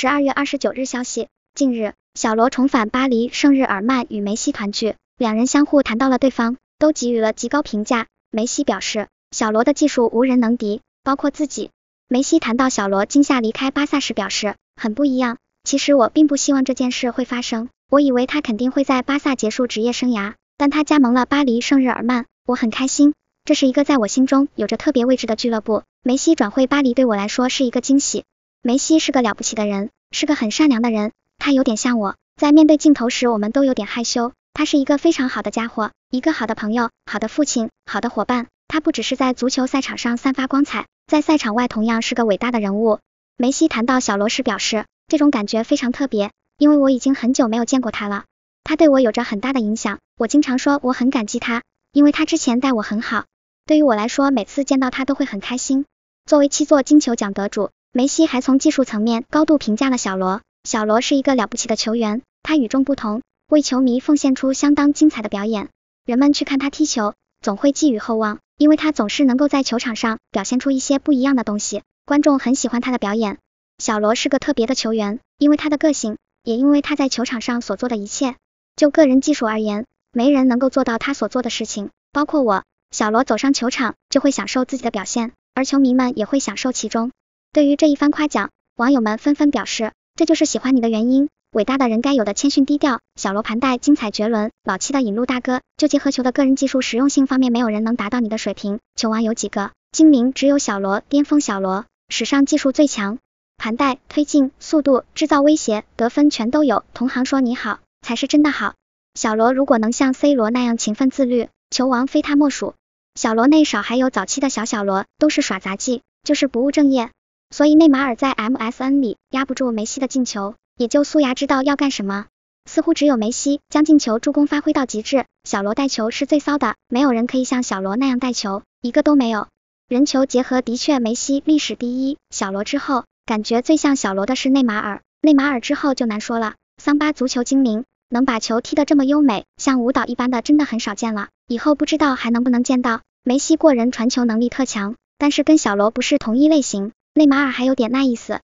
十二月二十九日消息，近日，小罗重返巴黎圣日耳曼与梅西团聚，两人相互谈到了对方，都给予了极高评价。梅西表示，小罗的技术无人能敌，包括自己。梅西谈到小罗今夏离开巴萨时表示，很不一样。其实我并不希望这件事会发生，我以为他肯定会在巴萨结束职业生涯，但他加盟了巴黎圣日耳曼，我很开心。这是一个在我心中有着特别位置的俱乐部。梅西转会巴黎对我来说是一个惊喜。梅西是个了不起的人，是个很善良的人，他有点像我。在面对镜头时，我们都有点害羞。他是一个非常好的家伙，一个好的朋友，好的父亲，好的伙伴。他不只是在足球赛场上散发光彩，在赛场外同样是个伟大的人物。梅西谈到小罗时表示，这种感觉非常特别，因为我已经很久没有见过他了。他对我有着很大的影响，我经常说我很感激他，因为他之前待我很好。对于我来说，每次见到他都会很开心。作为七座金球奖得主。梅西还从技术层面高度评价了小罗。小罗是一个了不起的球员，他与众不同，为球迷奉献出相当精彩的表演。人们去看他踢球，总会寄予厚望，因为他总是能够在球场上表现出一些不一样的东西。观众很喜欢他的表演。小罗是个特别的球员，因为他的个性，也因为他在球场上所做的一切。就个人技术而言，没人能够做到他所做的事情，包括我。小罗走上球场就会享受自己的表现，而球迷们也会享受其中。对于这一番夸奖，网友们纷纷表示，这就是喜欢你的原因。伟大的人该有的谦逊低调，小罗盘带精彩绝伦，老七的引路大哥，就结合球的个人技术实用性方面，没有人能达到你的水平，球王有几个？精明只有小罗，巅峰小罗，史上技术最强，盘带推进速度制造威胁得分全都有。同行说你好，才是真的好。小罗如果能像 C 罗那样勤奋自律，球王非他莫属。小罗内少还有早期的小小罗都是耍杂技，就是不务正业。所以内马尔在 MSN 里压不住梅西的进球，也就苏牙知道要干什么。似乎只有梅西将进球助攻发挥到极致。小罗带球是最骚的，没有人可以像小罗那样带球，一个都没有。人球结合的确梅西历史第一，小罗之后，感觉最像小罗的是内马尔，内马尔之后就难说了。桑巴足球精灵能把球踢得这么优美，像舞蹈一般的真的很少见了，以后不知道还能不能见到。梅西过人传球能力特强，但是跟小罗不是同一类型。内马尔还有点那意思。